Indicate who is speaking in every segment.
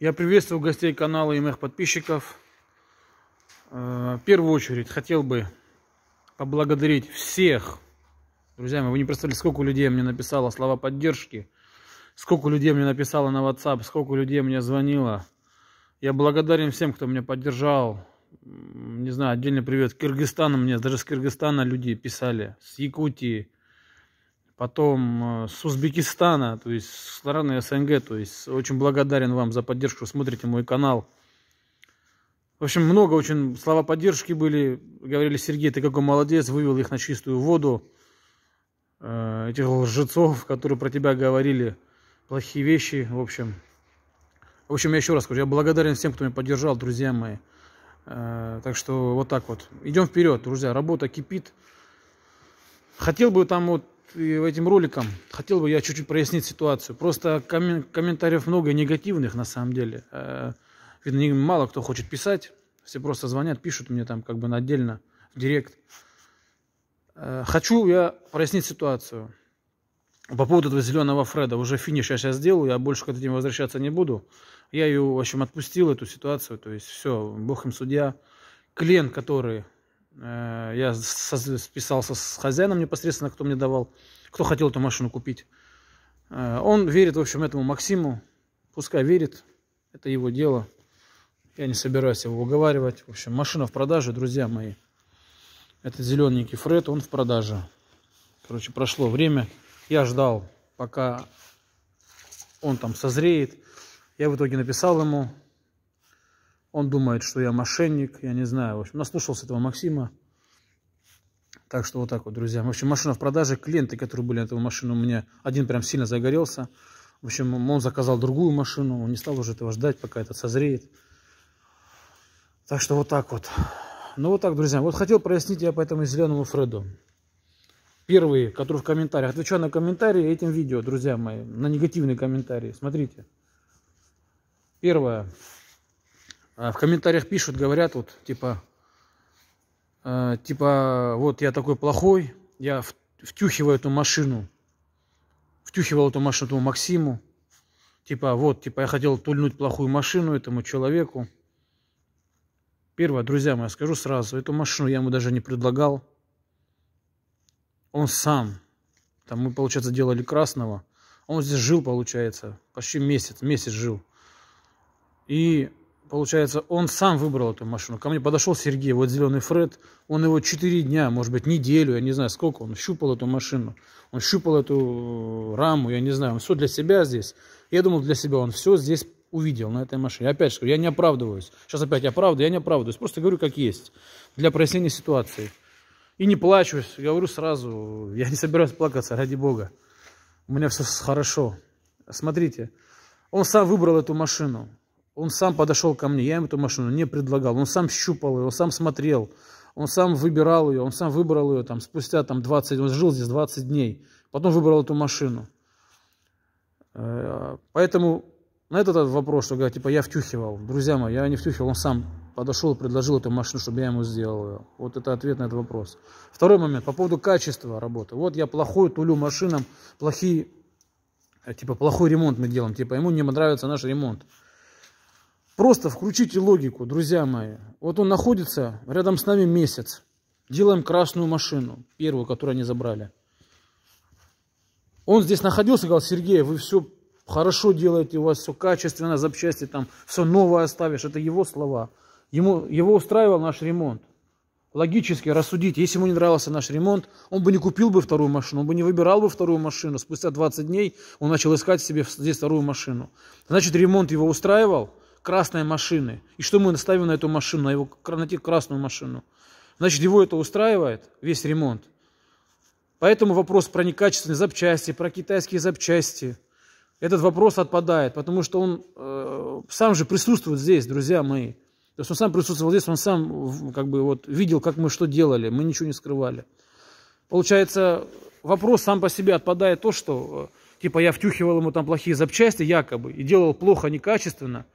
Speaker 1: Я приветствую гостей канала и моих подписчиков. Э, в первую очередь хотел бы поблагодарить всех. Друзья мои, вы не представляете, сколько людей мне написало слова поддержки, сколько людей мне написало на WhatsApp, сколько людей мне звонило. Я благодарен всем, кто меня поддержал. Не знаю, отдельный привет Кыргызстану мне, даже с Кыргызстана люди писали, с Якутии, потом э, с Узбекистана, то есть с стороны СНГ. То есть очень благодарен вам за поддержку, смотрите мой канал. В общем, много очень слова поддержки были. Говорили, Сергей, ты какой молодец, вывел их на чистую воду. Э, этих лжецов, которые про тебя говорили плохие вещи, в общем. В общем, я еще раз скажу, я благодарен всем, кто меня поддержал, друзья мои. Э, так что вот так вот. Идем вперед, друзья. Работа кипит. Хотел бы там вот этим роликом хотел бы я чуть-чуть прояснить ситуацию. Просто коммен комментариев много негативных на самом деле. Э, видно, мало кто хочет писать. Все просто звонят, пишут мне там как бы отдельно в директ. Э, хочу я прояснить ситуацию. По поводу этого зеленого Фреда. Уже финиш я сейчас сделал, я больше к этим возвращаться не буду. Я ее, в общем, отпустил, эту ситуацию. То есть все, бог им судья. Клиент, который Э, я списался с хозяином непосредственно, кто мне давал, кто хотел эту машину купить. Э, он верит, в общем, этому Максиму. Пускай верит, это его дело. Я не собираюсь его уговаривать. В общем, машина в продаже, друзья мои. Это зелененький Фред, он в продаже. Короче, прошло время. Я ждал, пока он там созреет. Я в итоге написал ему, он думает, что я мошенник, я не знаю. В общем, наслушался этого Максима. Так что вот так вот, друзья. В общем, машина в продаже. Клиенты, которые были на эту машину, у меня один прям сильно загорелся. В общем, он заказал другую машину. Он не стал уже этого ждать, пока это созреет. Так что вот так вот. Ну вот так, друзья. Вот хотел прояснить я по этому зеленому Фреду. Первые, которые в комментариях. отвечу на комментарии этим видео, друзья мои. На негативные комментарии. Смотрите. Первое. А, в комментариях пишут, говорят, вот, типа, э, типа, вот я такой плохой, я втюхиваю эту машину, втюхивал эту машину этому Максиму. Типа, вот, типа, я хотел тульнуть плохую машину этому человеку. Первое, друзья мои, скажу сразу, эту машину я ему даже не предлагал. Он сам. Там мы, получается, делали красного. Он здесь жил, получается, почти месяц, месяц жил. И Получается, он сам выбрал эту машину. Ко мне подошел Сергей, вот зеленый Фред. Он его 4 дня, может быть, неделю, я не знаю сколько, он щупал эту машину. Он щупал эту э, раму, я не знаю, он все для себя здесь. Я думал, для себя он все здесь увидел на этой машине. Опять же, я не оправдываюсь. Сейчас опять оправдываю, я не оправдываюсь. Просто говорю, как есть. Для прояснения ситуации. И не плачусь, говорю сразу. Я не собираюсь плакаться, ради бога. У меня все хорошо. Смотрите, он сам выбрал эту машину. Он сам подошел ко мне, я ему эту машину не предлагал. Он сам щупал ее, он сам смотрел, он сам выбирал ее, он сам выбрал ее там спустя там 20, он жил здесь 20 дней, потом выбрал эту машину. Э, поэтому на этот вопрос, что говорят, типа, я втюхивал. Друзья мои, я не втюхивал, он сам подошел предложил эту машину, чтобы я ему сделал ее. Вот это ответ на этот вопрос. Второй момент, по поводу качества работы. Вот я плохой тулю машинам, плохие, э, типа, плохой ремонт мы делаем. Типа, ему не нравится наш ремонт. Просто включите логику, друзья мои. Вот он находится рядом с нами месяц. Делаем красную машину, первую, которую они забрали. Он здесь находился, говорил, Сергей, вы все хорошо делаете, у вас все качественно, запчасти там, все новое оставишь. Это его слова. Ему, его устраивал наш ремонт. Логически рассудить, если ему не нравился наш ремонт, он бы не купил бы вторую машину, он бы не выбирал бы вторую машину. Спустя 20 дней он начал искать себе здесь вторую машину. Значит, ремонт его устраивал, красной машины. И что мы наставим на эту машину, на его на красную машину? Значит, его это устраивает, весь ремонт. Поэтому вопрос про некачественные запчасти, про китайские запчасти, этот вопрос отпадает, потому что он э, сам же присутствует здесь, друзья мои. То есть он сам присутствовал здесь, он сам как бы вот видел, как мы что делали, мы ничего не скрывали. Получается, вопрос сам по себе отпадает то, что э, типа я втюхивал ему там плохие запчасти якобы и делал плохо, некачественно –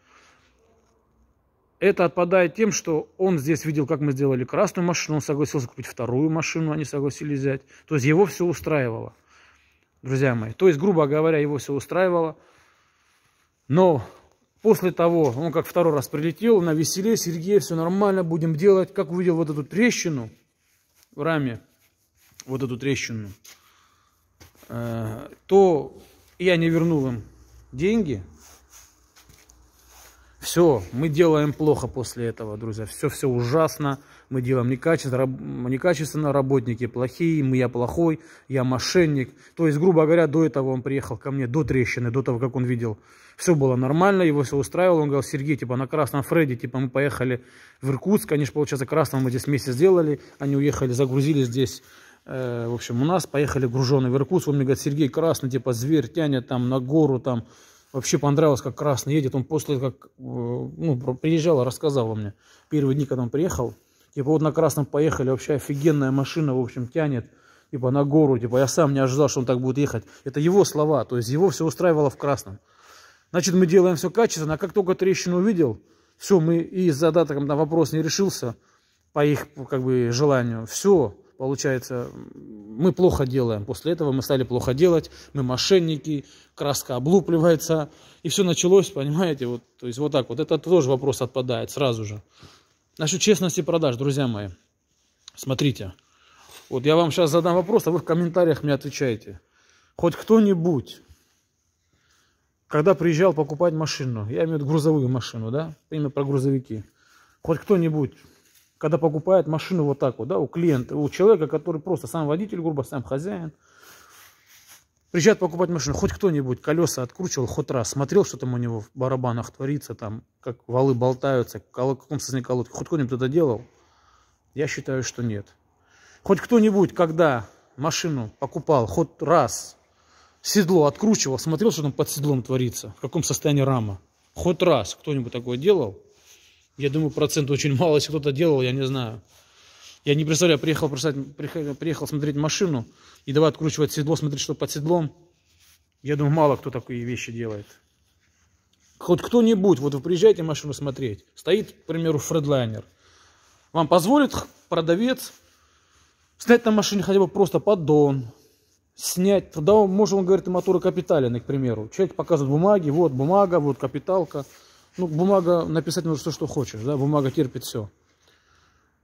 Speaker 1: это отпадает тем, что он здесь видел, как мы сделали красную машину, он согласился купить вторую машину, они согласились взять. То есть его все устраивало, друзья мои. То есть, грубо говоря, его все устраивало. Но после того, он как второй раз прилетел, на веселе, Сергей, все нормально, будем делать. Как увидел вот эту трещину в раме, вот эту трещину, э, то я не вернул им деньги, все, мы делаем плохо после этого, друзья. Все, все ужасно. Мы делаем некачественно, некачественно, работники плохие, мы, я плохой, я мошенник. То есть, грубо говоря, до этого он приехал ко мне, до трещины, до того, как он видел. Все было нормально, его все устраивало. Он говорил, Сергей, типа, на Красном Фредди, типа, мы поехали в Иркутск. Они же, получается, Красного мы здесь вместе сделали. Они уехали, загрузили здесь э, в общем, у нас поехали груженые в Иркутск, он мне говорит, Сергей Красный, типа, зверь тянет там на гору, там, Вообще понравилось, как красный едет. Он после, как э, ну, приезжал, рассказал мне. Первые дни, когда он приехал, типа вот на красном поехали, вообще офигенная машина, в общем, тянет типа на гору, типа я сам не ожидал, что он так будет ехать. Это его слова, то есть его все устраивало в красном. Значит, мы делаем все качественно, а как только трещину увидел, все, мы и с задатоком на вопрос не решился по их как бы желанию, все, получается, мы плохо делаем. После этого мы стали плохо делать, мы мошенники, краска облупливается, и все началось, понимаете, вот, то есть вот так вот. Это тоже вопрос отпадает сразу же. Насчет честности продаж, друзья мои, смотрите. Вот я вам сейчас задам вопрос, а вы в комментариях мне отвечаете. Хоть кто-нибудь, когда приезжал покупать машину, я имею в виду грузовую машину, да, именно про грузовики, хоть кто-нибудь когда покупает машину вот так вот, да, у клиента, у человека, который просто сам водитель, грубо, сам хозяин, приезжает покупать машину, хоть кто-нибудь колеса откручивал хоть раз, смотрел, что там у него в барабанах творится, там, как валы болтаются, в каком состоянии колодки, хоть кто-нибудь это делал? Я считаю, что нет. Хоть кто-нибудь, когда машину покупал хоть раз, седло откручивал, смотрел, что там под седлом творится, в каком состоянии рама. Хоть раз кто-нибудь такое делал? Я думаю, процент очень мало, если кто-то делал, я не знаю. Я не представляю, приехал, приехал, смотреть машину, и давай откручивать седло, смотреть, что под седлом. Я думаю, мало кто такие вещи делает. Хоть кто-нибудь, вот вы приезжаете машину смотреть, стоит, к примеру, фредлайнер. Вам позволит продавец снять на машине хотя бы просто поддон, снять, тогда, он может, он говорит, моторы капитален, к примеру. Человек показывает бумаги, вот бумага, вот капиталка – ну, бумага, написать нужно все, что хочешь, да, бумага терпит все.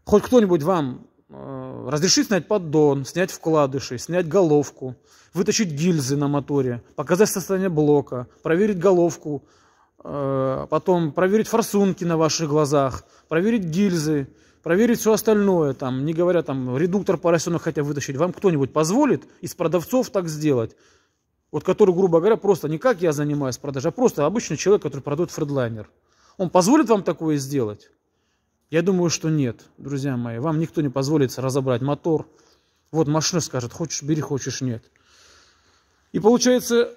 Speaker 1: Хоть кто-нибудь вам э, разрешит снять поддон, снять вкладыши, снять головку, вытащить гильзы на моторе, показать состояние блока, проверить головку, э, потом проверить форсунки на ваших глазах, проверить гильзы, проверить все остальное, там, не говоря там редуктор поросенок хотя вытащить, вам кто-нибудь позволит из продавцов так сделать? вот который, грубо говоря, просто не как я занимаюсь продажей, а просто обычный человек, который продает фредлайнер. Он позволит вам такое сделать? Я думаю, что нет, друзья мои. Вам никто не позволит разобрать мотор. Вот машина скажет, хочешь бери, хочешь нет. И получается,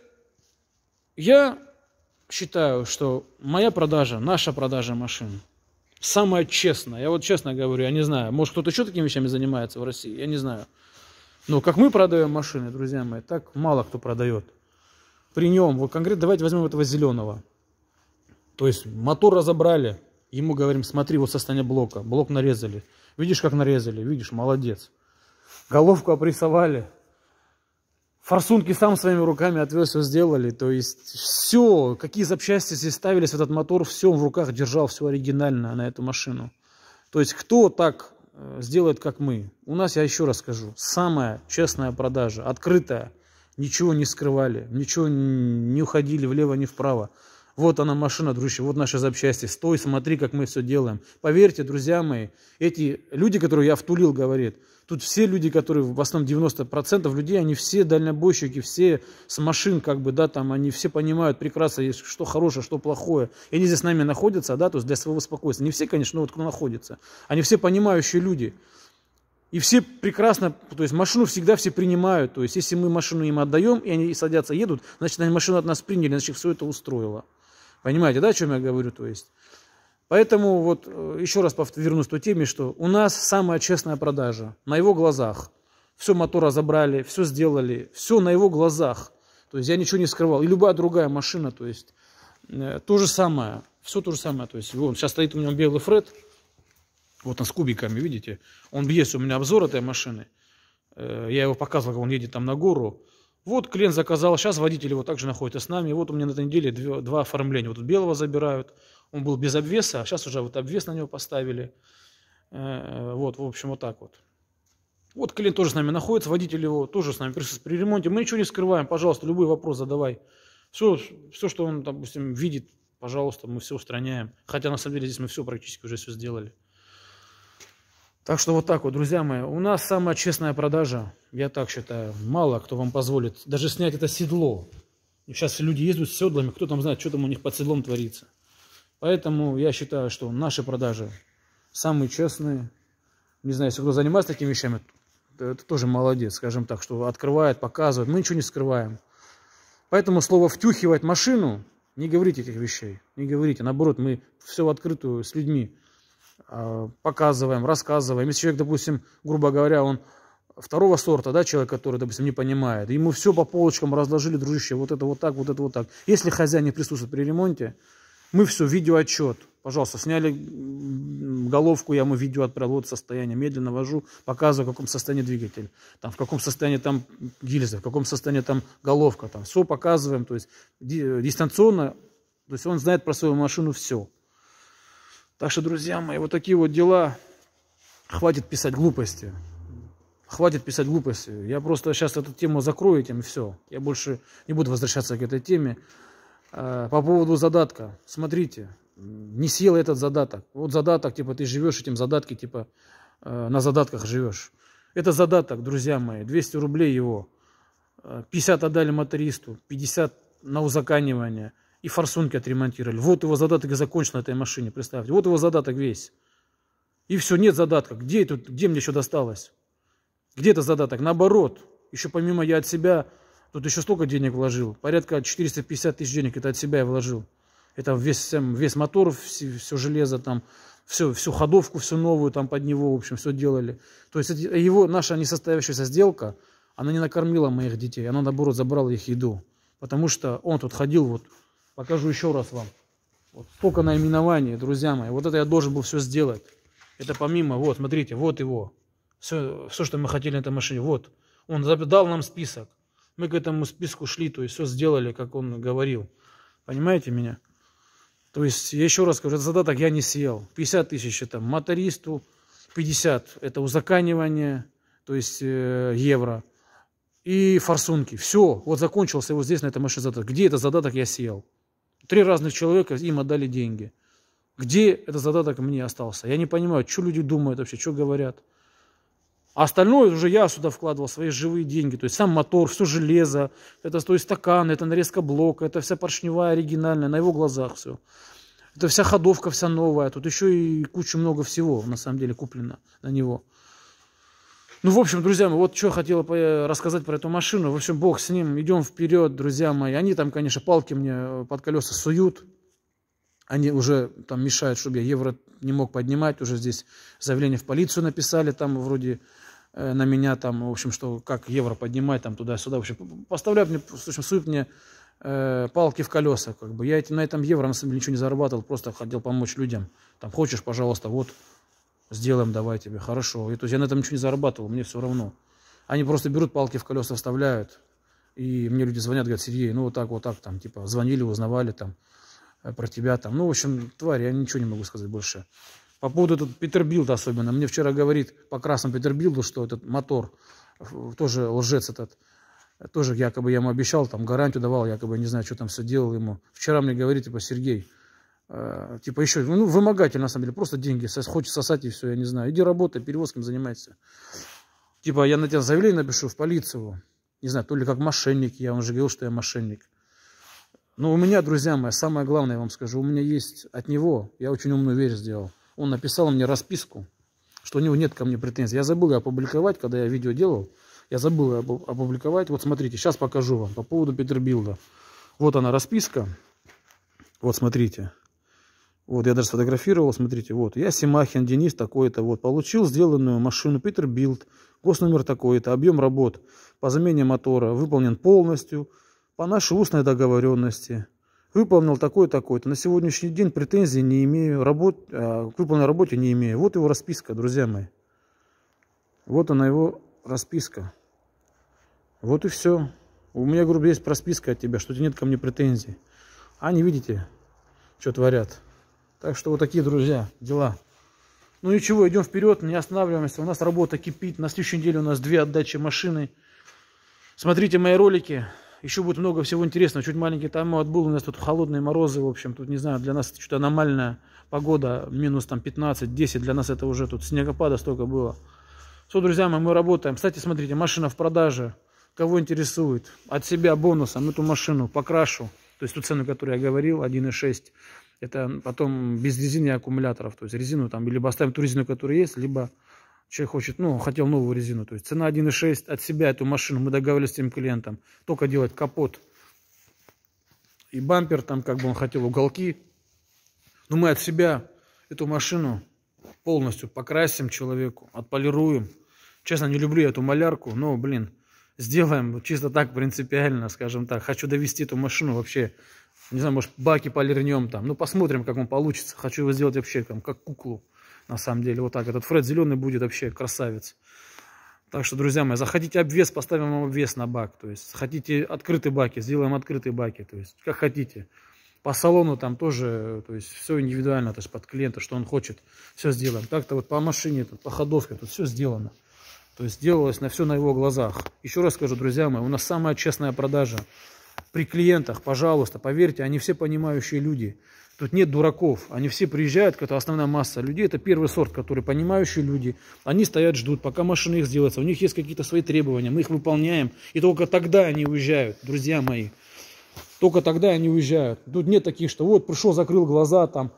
Speaker 1: я считаю, что моя продажа, наша продажа машин самая честная. Я вот честно говорю, я не знаю, может кто-то еще такими вещами занимается в России, я не знаю. Ну, как мы продаем машины, друзья мои, так мало кто продает. При нем, вот конкретно, давайте возьмем этого зеленого. То есть мотор разобрали, ему говорим, смотри, вот состояние блока, блок нарезали. Видишь, как нарезали, видишь, молодец. Головку опрессовали, форсунки сам своими руками отвез, все сделали. То есть все, какие запчасти здесь ставились в этот мотор, все в руках держал, все оригинально на эту машину. То есть кто так Э, сделает, как мы. У нас, я еще раз скажу, самая честная продажа, открытая. Ничего не скрывали, ничего не уходили влево, не вправо. Вот она машина, дружище, вот наши запчасти. Стой, смотри, как мы все делаем. Поверьте, друзья мои, эти люди, которые я втулил, говорит, тут все люди, которые в основном 90% людей, они все дальнобойщики, все с машин, как бы, да, там, они все понимают прекрасно, что хорошее, что плохое. И они здесь с нами находятся, да, то есть для своего спокойствия. Не все, конечно, но вот кто находится. Они все понимающие люди. И все прекрасно, то есть машину всегда все принимают. То есть если мы машину им отдаем, и они садятся, едут, значит, они машину от нас приняли, значит, все это устроило. Понимаете, да, о чем я говорю? То есть, поэтому вот э, еще раз вернусь к той теме, что у нас самая честная продажа на его глазах. Все мотора забрали, все сделали, все на его глазах. То есть я ничего не скрывал. И любая другая машина, то есть э, то же самое, все то же самое. То есть вон, сейчас стоит у меня белый Фред, вот он с кубиками, видите? Он есть у меня обзор этой машины. Э, я его показывал, как он едет там на гору. Вот клиент заказал, сейчас водитель его также находится с нами. вот у меня на этой неделе два, два оформления. Вот белого забирают, он был без обвеса, а сейчас уже вот обвес на него поставили. Э, вот, в общем, вот так вот. Вот клиент тоже с нами находится, водитель его тоже с нами присутствует при ремонте. Мы ничего не скрываем, пожалуйста, любой вопрос задавай. Все, все, что он, допустим, видит, пожалуйста, мы все устраняем. Хотя, на самом деле, здесь мы все практически уже все сделали. Так что вот так вот, друзья мои, у нас самая честная продажа, я так считаю, мало кто вам позволит даже снять это седло. Сейчас люди ездят с седлами, кто там знает, что там у них под седлом творится. Поэтому я считаю, что наши продажи самые честные. Не знаю, если кто занимается такими вещами, то это тоже молодец, скажем так, что открывает, показывает. Мы ничего не скрываем. Поэтому слово «втюхивать машину» не говорите этих вещей, не говорите. Наоборот, мы все в открытую с людьми а, показываем, рассказываем. Если человек, допустим, грубо говоря, он второго сорта, да, человек, который, допустим, не понимает, ему все по полочкам разложили, дружище, вот это вот так, вот это вот так. Если хозяин не присутствует при ремонте, мы все, видеоотчет, пожалуйста, сняли головку, я ему видео отправил, вот состояние, медленно вожу, показываю, в каком состоянии двигатель, там, в каком состоянии там гильза, в каком состоянии там головка, там, все показываем, то есть э, дистанционно, то есть он знает про свою машину все. Так что, друзья мои, вот такие вот дела. Хватит писать глупости. Хватит писать глупости. Я просто сейчас эту тему закрою, тем все. Я больше не буду возвращаться к этой теме. А, по поводу задатка. Смотрите, не съел этот задаток. Вот задаток, типа, ты живешь этим задатки, типа, э, на задатках живешь. Это задаток, друзья мои, 200 рублей его. 50 э, отдали мотористу, 50 на узаканивание – и форсунки отремонтировали. Вот его задаток и закончен на этой машине, представьте. Вот его задаток весь. И все, нет задатка. Где, это? где мне еще досталось? Где это задаток? Наоборот. Еще помимо я от себя, тут еще столько денег вложил. Порядка 450 тысяч денег это от себя я вложил. Это весь, весь мотор, все, все железо там, все, всю ходовку, всю новую там под него, в общем, все делали. То есть его, наша несостоявшаяся сделка, она не накормила моих детей, она, наоборот, забрала их еду. Потому что он тут ходил вот Покажу еще раз вам. Вот столько наименований, друзья мои. Вот это я должен был все сделать. Это помимо, вот, смотрите, вот его. Все, все что мы хотели на этой машине, вот. Он дал нам список. Мы к этому списку шли, то есть все сделали, как он говорил. Понимаете меня? То есть, я еще раз скажу, этот задаток я не съел. 50 тысяч это мотористу, 50 это узаканивание, то есть э, евро. И форсунки. Все, вот закончился вот здесь на этой машине задаток. Где этот задаток я съел? Три разных человека им отдали деньги. Где этот задаток мне остался? Я не понимаю, что люди думают вообще, что говорят. А остальное уже я сюда вкладывал свои живые деньги. То есть сам мотор, все железо, это то есть стакан, это нарезка блока, это вся поршневая оригинальная, на его глазах все. Это вся ходовка вся новая, тут еще и куча много всего на самом деле куплено на него. Ну, в общем, друзья, ну вот что хотела э, рассказать про эту машину. В общем, бог с ним, идем вперед, друзья мои. Они там, конечно, палки мне э, под колеса суют. Они уже там мешают, чтобы я евро не мог поднимать. Уже здесь заявление в полицию написали, там вроде э, на меня там, в общем, что как евро поднимать там туда-сюда. В общем, поставляют мне, в общем, суют мне палки в колеса, как бы. Я эти, на этом евро, на самом деле, ничего не зарабатывал, просто хотел помочь людям. Там, хочешь, пожалуйста, вот сделаем, давай тебе, хорошо. И, то есть я на этом ничего не зарабатывал, мне все равно. Они просто берут палки в колеса, вставляют, и мне люди звонят, говорят, Сергей, ну вот так, вот так, там, типа, звонили, узнавали, там, э, про тебя, там, ну, в общем, тварь, я ничего не могу сказать больше. По поводу тут Питербилда особенно, мне вчера говорит по красному Питербилду, что этот мотор, тоже лжец этот, тоже якобы я ему обещал, там, гарантию давал, якобы, не знаю, что там все делал ему. Вчера мне говорит, типа, Сергей, Э, типа еще, ну, ну, вымогатель, на самом деле, просто деньги, сос, хочет сосать и все, я не знаю, иди работай, перевозком занимайся. Типа, я на тебя заявление напишу в полицию, не знаю, то ли как мошенник, я, он говорил, что я мошенник. Но у меня, друзья мои, самое главное, я вам скажу, у меня есть от него, я очень умную вещь сделал, он написал мне расписку, что у него нет ко мне претензий. Я забыл ее опубликовать, когда я видео делал. Я забыл ее опубликовать. Вот смотрите, сейчас покажу вам по поводу Петербилда. Вот она расписка. Вот смотрите. Вот, я даже сфотографировал, смотрите, вот, я Симахин Денис такой-то, вот, получил сделанную машину Питер Билд гос номер такой-то, объем работ по замене мотора выполнен полностью, по нашей устной договоренности, выполнил такой такой-то, на сегодняшний день претензий не имею, работ, а, к выполненной работе не имею. Вот его расписка, друзья мои. Вот она его расписка. Вот и все. У меня, грубо, есть расписка от тебя, что у тебя нет ко мне претензий. А не видите, что творят. Так что вот такие, друзья, дела. Ну ничего, идем вперед, не останавливаемся. У нас работа кипит. На следующей неделе у нас две отдачи машины. Смотрите мои ролики. Еще будет много всего интересного. Чуть маленький там отбыл. У нас тут холодные морозы, в общем. Тут, не знаю, для нас что-то аномальная погода. Минус там 15-10. Для нас это уже тут снегопада столько было. Все, друзья мои, мы работаем. Кстати, смотрите, машина в продаже. Кого интересует? От себя бонусом эту машину покрашу. То есть ту цену, которую я говорил, 1,6. Это потом без резины и аккумуляторов. То есть резину там либо оставим ту резину, которая есть, либо человек хочет, ну, хотел новую резину. То есть цена 1,6 от себя эту машину. Мы договорились с тем клиентом. Только делать капот и бампер, там как бы он хотел уголки. Но мы от себя эту машину полностью покрасим человеку, отполируем. Честно, не люблю эту малярку, но, блин, сделаем чисто так принципиально, скажем так. Хочу довести эту машину вообще, не знаю, может, баки полирнем там. Ну, посмотрим, как он получится. Хочу его сделать вообще там, как куклу, на самом деле. Вот так. Этот Фред зеленый будет вообще красавец. Так что, друзья мои, захотите обвес, поставим вам обвес на бак. То есть, хотите открытые баки, сделаем открытые баки. То есть, как хотите. По салону там тоже, то есть, все индивидуально, то есть, под клиента, что он хочет, все сделаем. Так-то вот по машине, по ходовке, тут все сделано. То есть делалось на все на его глазах. Еще раз скажу, друзья мои, у нас самая честная продажа. При клиентах, пожалуйста, поверьте, они все понимающие люди. Тут нет дураков. Они все приезжают, это основная масса людей. Это первый сорт, который понимающие люди. Они стоят, ждут, пока машины их сделаются. У них есть какие-то свои требования, мы их выполняем. И только тогда они уезжают, друзья мои. Только тогда они уезжают. Тут нет таких, что вот пришел, закрыл глаза, там,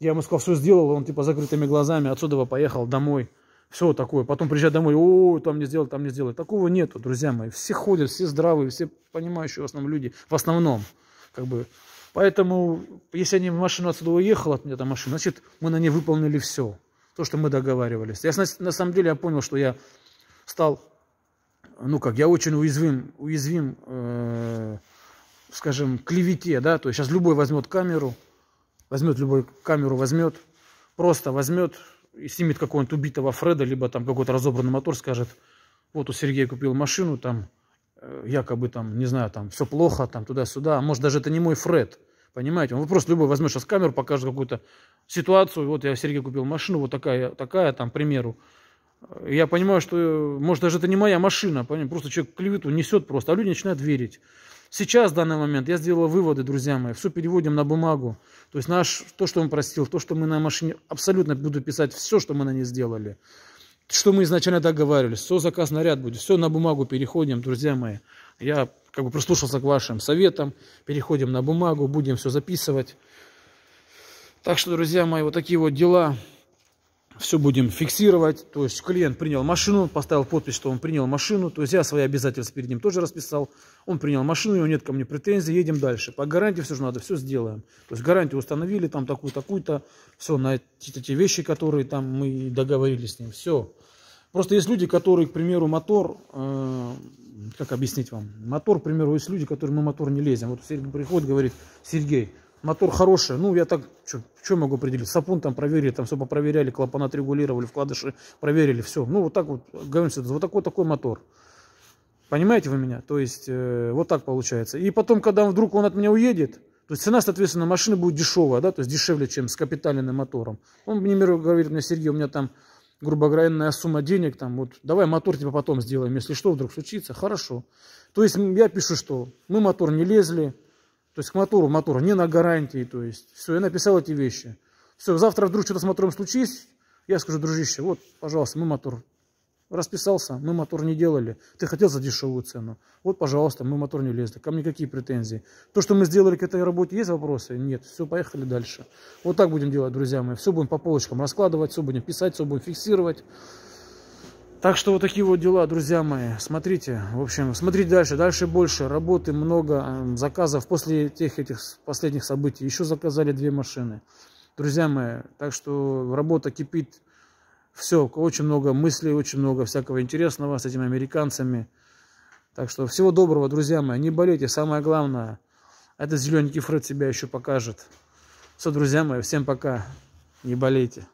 Speaker 1: я ему сказал, все сделал, он типа закрытыми глазами, отсюда поехал домой все такое. Потом приезжать домой, о, там не сделать, там не сделать. Такого нету, друзья мои. Все ходят, все здравые, все понимающие в основном люди. В основном, как бы. Поэтому, если они машину отсюда уехала от меня, там машина, значит, мы на ней выполнили все. То, что мы договаривались. Я, на самом деле, я понял, что я стал, ну как, я очень уязвим, уязвим, э, скажем, клевете, да, то есть сейчас любой возьмет камеру, возьмет любой камеру, возьмет, просто возьмет, и снимет какого-нибудь убитого Фреда, либо там какой-то разобранный мотор, скажет, вот у Сергея купил машину, там э, якобы там, не знаю, там все плохо, там туда-сюда. А может, даже это не мой Фред, понимаете? Он просто любой возьмет сейчас камеру, покажет какую-то ситуацию. Вот я Сергей купил машину, вот такая, такая там, к примеру. Я понимаю, что, может, даже это не моя машина, понимаете? Просто человек клевету несет просто, а люди начинают верить. Сейчас, в данный момент, я сделал выводы, друзья мои, все переводим на бумагу. То есть наш, то, что он простил, то, что мы на машине, абсолютно буду писать все, что мы на ней сделали. Что мы изначально договаривались, все заказ наряд будет, все на бумагу переходим, друзья мои. Я как бы прислушался к вашим советам, переходим на бумагу, будем все записывать. Так что, друзья мои, вот такие вот дела все будем фиксировать. То есть клиент принял машину, поставил подпись, что он принял машину. То есть я свои обязательства перед ним тоже расписал. Он принял машину, у него нет ко мне претензий, едем дальше. По гарантии все же надо, все сделаем. То есть гарантию установили, там такую, такую-то, все, на эти те вещи, которые там мы договорились с ним, все. Просто есть люди, которые, к примеру, мотор, э, как объяснить вам, мотор, к примеру, есть люди, которые мы мотор не лезем. Вот Сергей приходит, говорит, Сергей, Мотор хороший. Ну, я так, что могу определить? Сапун там проверили, там все попроверяли, клапана отрегулировали, вкладыши проверили, все. Ну, вот так вот, говорится, вот такой такой мотор. Понимаете вы меня? То есть, э, вот так получается. И потом, когда вдруг он от меня уедет, то есть цена, соответственно, машины будет дешевая, да, то есть дешевле, чем с капитальным мотором. Он мне говорит, мне Сергей, у меня там, грубо говоря, иная сумма денег, там, вот, давай мотор типа потом сделаем, если что вдруг случится, хорошо. То есть я пишу, что мы мотор не лезли, то есть к мотору, мотор не на гарантии, то есть. Все, я написал эти вещи. Все, завтра вдруг что-то с мотором случись, я скажу, дружище, вот, пожалуйста, мы мотор расписался, мы мотор не делали, ты хотел за дешевую цену. Вот, пожалуйста, мы мотор не лезли, ко мне какие претензии. То, что мы сделали к этой работе, есть вопросы? Нет, все, поехали дальше. Вот так будем делать, друзья мои, все будем по полочкам раскладывать, все будем писать, все будем фиксировать. Так что вот такие вот дела, друзья мои. Смотрите, в общем, смотрите дальше, дальше больше. Работы много, а, заказов после тех этих последних событий. Еще заказали две машины. Друзья мои, так что работа кипит. Все, очень много мыслей, очень много всякого интересного с этими американцами. Так что всего доброго, друзья мои. Не болейте, самое главное. Это зелененький Фред себя еще покажет. Все, друзья мои, всем пока. Не болейте.